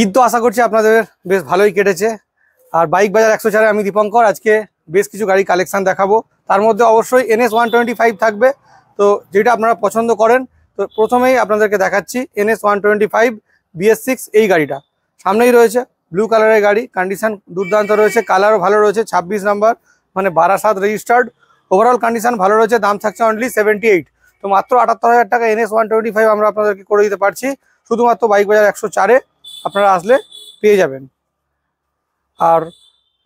ঈদ তো আশা করছি আপনাদের বেশ ভালোই কেটেছে আর বাইক বাজার একশো চারে আমি দীপঙ্কর আজকে বেশ কিছু গাড়ি কালেকশান দেখাবো তার মধ্যে অবশ্যই এনএস ওয়ান থাকবে তো যেটা আপনারা পছন্দ করেন তো প্রথমেই আপনাদেরকে দেখাচ্ছি NS one twenty five BS six এই গাড়িটা সামনেই রয়েছে ব্লু কালারের গাড়ি কন্ডিশান দুর্দান্ত রয়েছে কালারও ভালো রয়েছে ছাব্বিশ নাম্বার মানে বারাসাত রেজিস্টার্ড ওভারঅল কন্ডিশান ভালো রয়েছে দাম থাকছে অনলি সেভেন্টি এইট তো মাত্র আটাত্তর হাজার টাকা এনএস ওয়ান টোয়েন্টি ফাইভ আমরা আপনাদেরকে করে দিতে পারছি শুধুমাত্র বাইক বাজার একশো চারে আপনারা আসলে পেয়ে যাবেন আর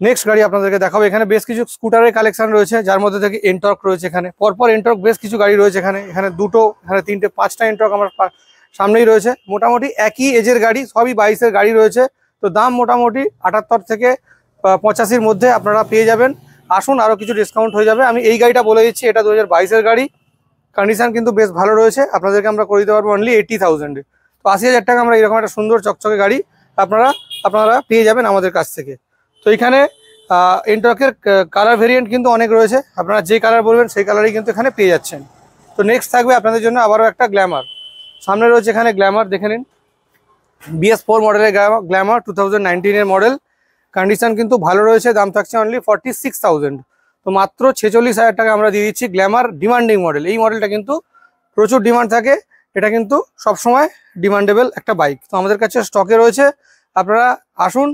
নেক্সট গাড়ি আপনাদেরকে দেখাবো এখানে বেশ কিছু স্কুটারের কালেকশন রয়েছে যার মধ্যে থেকে এনটর্ক রয়েছে এখানে পরপর এনটর্ক বেশ কিছু গাড়ি রয়েছে এখানে এখানে দুটো এখানে তিনটে পাঁচটা এনটর্ক আমার সামনেই রয়েছে মোটামুটি একই এজের গাড়ি সবই বাইশের গাড়ি রয়েছে তো দাম মোটামুটি আটাত্তর থেকে পঁচাশির মধ্যে আপনারা পেয়ে যাবেন আসুন আরও কিছু ডিসকাউন্ট হয়ে যাবে আমি এই গাড়িটা বলে দিচ্ছি এটা দু হাজার গাড়ি কন্ডিশান কিন্তু বেশ ভালো রয়েছে আপনাদেরকে আমরা করে দিতে পারবো অনলি এইটি থাউজেন্ডে পাঁচ হাজার টাকা আমরা এরকম একটা সুন্দর চকচকে গাড়ি আপনারা আপনারা পেয়ে যাবেন আমাদের কাছ থেকে তো এখানে এন্টকের কালার ভেরিয়েন্ট কিন্তু অনেক রয়েছে আপনারা যে কালার বলবেন সেই কালারই কিন্তু এখানে পেয়ে যাচ্ছেন তো নেক্সট থাকবে আপনাদের জন্য আবারও একটা গ্ল্যামার সামনে রয়েছে এখানে গ্ল্যামার দেখে নিন বিএস ফোর মডেলের glamour two thousand model condition কিন্তু ভালো রয়েছে দাম থাকছে অনলি ফর্টি সিক্স তো মাত্র ছেচল্লিশ হাজার টাকা আমরা দিয়ে দিচ্ছি গ্ল্যামার ডিমান্ডিং মডেল এই মডেলটা কিন্তু প্রচুর ডিমান্ড থাকে এটা কিন্তু সবসময় ডিমান্ডেবল একটা বাইক তো আমাদের কাছে স্টকে রয়েছে আপনারা আসুন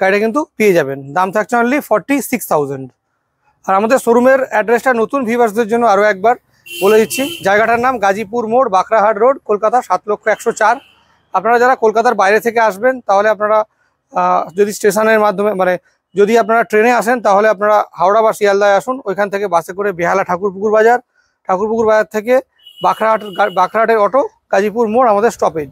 গাড়িটা কিন্তু পেয়ে যাবেন দাম থাকছে অনলি ফর্টি সিক্স থাউজেন্ড আর আমাদের শোরুমের অ্যাড্রেসটা নতুন ভিভার্সদের জন্য আরও একবার বলে দিচ্ছি জায়গাটার নাম গাজীপুর মোড় বাঁকড়াহাট রোড কলকাতা সাত লক্ষ একশো চার আপনারা যারা কলকাতার বাইরে থেকে আসবেন তাহলে আপনারা যদি স্টেশনের মাধ্যমে মানে যদি আপনারা ট্রেনে আসেন তাহলে আপনারা হাওড়া বা শিয়ালদায় আসুন ওইখান থেকে বাসে করে বেহালা ঠাকুরপুকুর বাজার ঠাকুরপুকুর বাজার থেকে বাঁকড়াহাট বাঁকড়াহাটের অটো গাজীপুর মোড় আমাদের স্টপেজ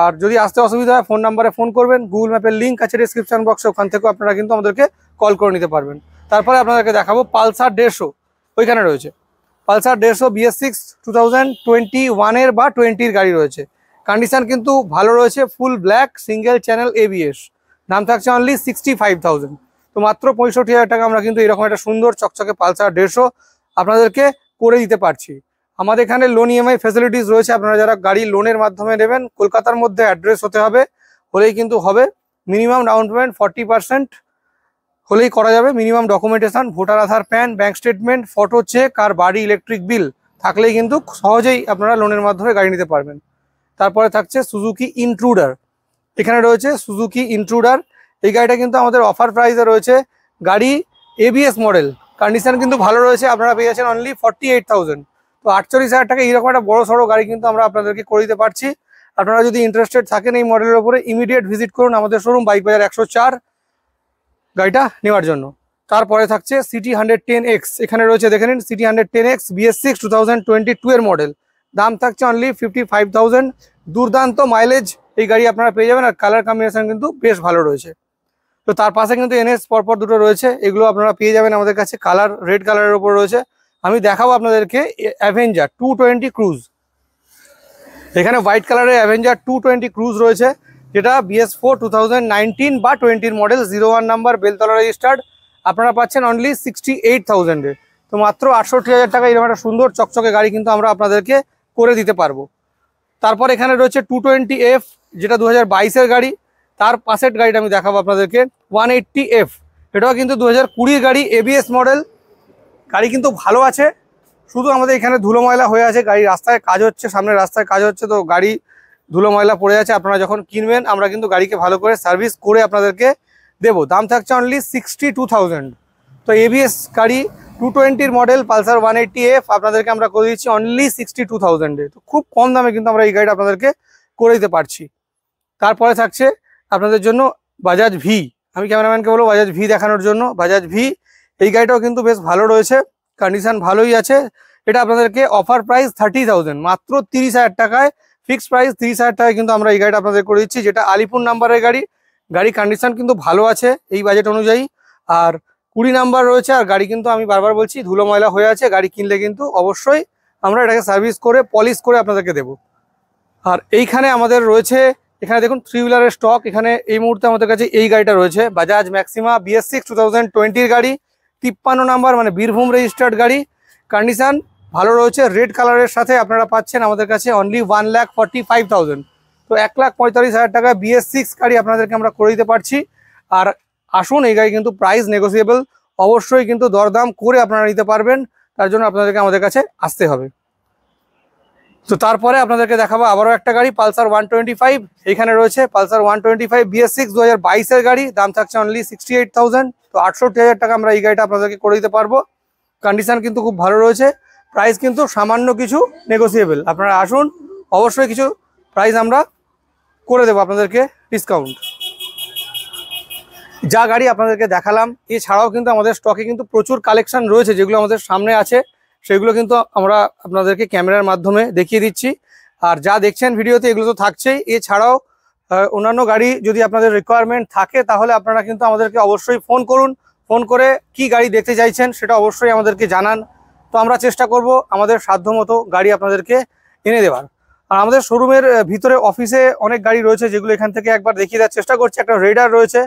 আর যদি আসতে অসুবিধা হয় ফোন নাম্বারে ফোন করবেন গুগল ম্যাপের লিঙ্ক আছে ডিসক্রিপশান বক্সে ওখান থেকেও আপনারা কিন্তু আমাদেরকে কল করে নিতে পারবেন তারপরে আপনাদেরকে দেখাবো পালসার দেড়শো ওইখানে রয়েছে পালসার দেড়শো BS six two thousand twenty ওয়ানের বা টোয়েন্টির গাড়ি রয়েছে কন্ডিশান কিন্তু ভালো রয়েছে full black single channel ABS দাম থাকছে অনলি সিক্সটি ফাইভ থাউজেন্ড তো মাত্র পঁয়ষট্টি হাজার টাকা আমরা কিন্তু এরকম একটা সুন্দর চকচকে পালসার দেড়শো আপনাদেরকে করে দিতে পারছি আমাদের এখানে লোন ইএমআই ফেসিলিটিস রয়েছে আপনারা যারা গাড়ি লোনের মাধ্যমে নেবেন কলকাতার মধ্যে অ্যাড্রেস হতে হবে হলেই কিন্তু হবে minimum down payment forty percent হলেই করা যাবে minimum documentation voter Aadhaar PAN bank statement photo cheque আর বাড়ি ইলেকট্রিক বিল থাকলেই কিন্তু সহজেই আপনারা লোনের মাধ্যমে গাড়ি নিতে পারবেন তারপরে থাকছে সুজুকি ইন্ট্রুডার এখানে রয়েছে সুজুকি ইন্ট্রুডার এই গাড়িটা কিন্তু আমাদের অফার প্রাইসে রয়েছে গাড়ি এবিএস মডেল কন্ডিশন কিন্তু ভালো রয়েছে আপনারা পেয়ে যাচ্ছেন অনলি ফর্টি এইট থাউজেন্ড তো আটচল্লিশ হাজার টাকা এইরকম একটা বড় সড়ো গাড়ি কিন্তু আমরা আপনাদেরকে করে দিতে পারছি আপনারা যদি ইন্টারেস্টেড থাকেন এই মডেলের উপরে ইমিডিয়েট ভিজিট করুন আমাদের শোরুম বাইক বাজার একশো চার গাড়িটা নেওয়ার জন্য তারপরে থাকছে সিটি হান্ড্রেড টেন এক্স এখানে রয়েছে দেখে নিন CT hundred ten X BS six two thousand twenty two এর মডেল দাম থাকছে অনলি ফিফটি ফাইভ থাউজেন্ড দুর্দান্ত মাইলেজ এই গাড়ি আপনারা পেয়ে যাবেন আর কালার কম্বিনেশন কিন্তু বেশ ভালো রয়েছে তো তার পাশে কিন্তু এনএস পরপর দুটো রয়েছে এগুলো আপনারা পেয়ে যাবেন আমাদের কাছে কালার রেড কালারের ওপর রয়েছে আমি দেখাবো আপনাদেরকে অ্যাভেঞ্জার টু টোয়েন্টি ক্রুজ এখানে হোয়াইট কালারের অ্যাভেঞ্জার টু টোয়েন্টি ক্রুজ রয়েছে যেটা বিএস ফোর টু বা টোয়েন্টির model zero one number Beltala registered আপনারা পাচ্ছেন অনলি সিক্সটি এইট থাউজেন্ডে তো মাত্র আটষট্টি হাজার টাকা এরকম একটা সুন্দর চকচকে গাড়ি কিন্তু আমরা আপনাদেরকে করে দিতে পারবো তারপর এখানে রয়েছে টু টোয়েন্টি এফ যেটা দু হাজার গাড়ি তার পাশের গাড়িটা আমি দেখাবো আপনাদেরকে ওয়ান এইটটি এফ এটাও কিন্তু দু হাজার গাড়ি এবিএস মডেল গাড়ি কিন্তু ভালো আছে শুধু আমাদের এখানে ধুলো ময়লা হয়ে আছে গাড়ি রাস্তায় কাজ হচ্ছে সামনে রাস্তায় কাজ হচ্ছে তো গাড়ি ধুলো ময়লা পড়ে আছে আপনারা যখন কিনবেন আমরা কিন্তু গাড়িকে ভালো করে সার্ভিস করে আপনাদেরকে দেব দাম থাকছে অনলি সিক্সটি টু তো এবিএস গাড়ি টু টোয়েন্টির model Pulsar one eighty F আপনাদেরকে আমরা করে দিচ্ছি অনলি সিক্সটি টু থাউজেন্ডে তো খুব কম দামে কিন্তু আমরা এই গাড়িটা আপনাদেরকে করে দিতে পারছি তারপরে থাকছে আপনাদের জন্য বাজাজ ভি আমি ক্যামেরাম্যানকে বলবো বাজাজ ভি দেখানোর জন্য বাজাজ ভি এই গাড়িটাও কিন্তু বেশ ভালো রয়েছে কন্ডিশন ভালোই আছে এটা আপনাদেরকে অফার প্রাইস থার্টি থাউজেন্ড মাত্র তিরিশ হাজার টাকায় ফিক্সড প্রাইস তিরিশ হাজার টাকায় কিন্তু আমরা এই গাড়িটা আপনাদের করে দিচ্ছি যেটা আলিপুর নাম্বারের গাড়ি গাড়ির কন্ডিশন কিন্তু ভালো আছে এই বাজেট অনুযায়ী আর কুড়ি নাম্বার রয়েছে আর গাড়ি কিন্তু আমি বারবার বলছি ধুলো ময়লা হয়ে আছে গাড়ি কিনলে কিন্তু অবশ্যই আমরা এটাকে সার্ভিস করে পলিশ করে আপনাদেরকে দেব আর এইখানে আমাদের রয়েছে এখানে দেখুন থ্রি হুইলারের স্টক এখানে এই মুহূর্তে আমাদের কাছে এই গাড়িটা রয়েছে Bajaj Maxima BS six two গাড়ি তিপ্পান্ন নাম্বার মানে বীরভূম রেজিস্টার্ড গাড়ি কন্ডিশান ভালো রয়েছে রেড কালারের সাথে আপনারা পাচ্ছেন আমাদের কাছে only one lakh forty five thousand তো এক লাখ পঁয়তাল্লিশ হাজার টাকা বিএস সিক্স গাড়ি আপনাদেরকে আমরা করে দিতে পারছি আর আসুন এই গাড়ি কিন্তু প্রাইস নেগোসিয়েবল অবশ্যই কিন্তু দরদাম করে আপনারা নিতে পারবেন তার জন্য আপনাদেরকে আমাদের কাছে আসতে হবে তো তারপরে আপনাদেরকে দেখাবো আবারও একটা গাড়ি পালসার ওয়ান টোয়েন্টি ফাইভ এখানে রয়েছে Pulsar one twenty five BS six দু হাজার বাইশের গাড়ি দাম থাকছে অনলি সিক্সটি এইট থাউজেন্ড তো আটষট্টি হাজার টাকা আমরা এই গাড়িটা আপনাদেরকে করে দিতে পারবো কন্ডিশান কিন্তু খুব ভালো রয়েছে প্রাইস কিন্তু সামান্য কিছু নেগোসিয়েবল আপনারা আসুন অবশ্যই কিছু প্রাইস আমরা করে দেবো আপনাদেরকে ডিসকাউন্ট যা গাড়ি আপনাদেরকে দেখালাম এছাড়াও কিন্তু আমাদের স্টকে কিন্তু প্রচুর কালেকশান রয়েছে যেগুলো আমাদের সামনে আছে সেগুলো কিন্তু আমরা আপনাদেরকে ক্যামেরার মাধ্যমে দেখিয়ে দিচ্ছি আর যা দেখছেন ভিডিওতে এগুলো তো থাকছেই এছাড়াও অন্যান্য গাড়ি যদি আপনাদের রিকোয়ারমেন্ট থাকে তাহলে আপনারা কিন্তু আমাদেরকে অবশ্যই ফোন করুন ফোন করে কি গাড়ি দেখতে চাইছেন সেটা অবশ্যই আমাদেরকে জানান তো আমরা চেষ্টা করব আমাদের সাধ্যমতো গাড়ি আপনাদেরকে এনে দেওয়ার আর আমাদের শোরুমের ভিতরে অফিসে অনেক গাড়ি রয়েছে যেগুলো এখান থেকে একবার দেখিয়ে দেওয়ার চেষ্টা করছি একটা রাইডার রয়েছে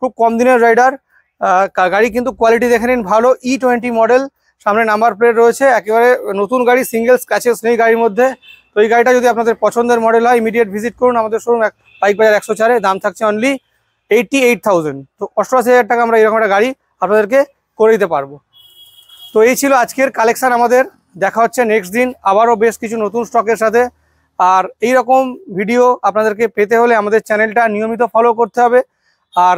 খুব কম দিনের রাইডার গাড়ি কিন্তু কোয়ালিটি দেখে নিন ভালো ই টোয়েন্টি মডেল সামনে নাম্বার প্লেট রয়েছে একেবারে নতুন গাড়ি সিঙ্গেল স্ক্যাচেস নেই গাড়ির মধ্যে তো এই গাড়িটা যদি আপনাদের পছন্দের মডেল হয় ইমিডিয়েট ভিজিট করুন আমাদের শোরুম বাইক বাজার একশো চারে দাম থাকছে অনলি এইটটি এইট থাউজেন্ড তো অষ্টআশি হাজার টাকা আমরা এরকম একটা গাড়ি আপনাদেরকে করে দিতে পারবো তো এই ছিল আজকের কালেকশান আমাদের দেখা হচ্ছে নেক্সট দিন আবারও বেশ কিছু নতুন স্টকের সাথে আর এই রকম ভিডিও আপনাদেরকে পেতে হলে আমাদের চ্যানেলটা নিয়মিত ফলো করতে হবে আর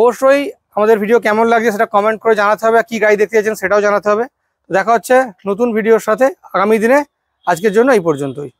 অবশ্যই আমাদের ভিডিও কেমন লাগছে সেটা কমেন্ট করে জানাতে হবে কি গাড়ি দেখতে চাইছেন সেটাও জানাতে হবে দেখা হচ্ছে নতুন ভিডিওর সাথে আগামী দিনে আজকের জন্য এই পর্যন্তই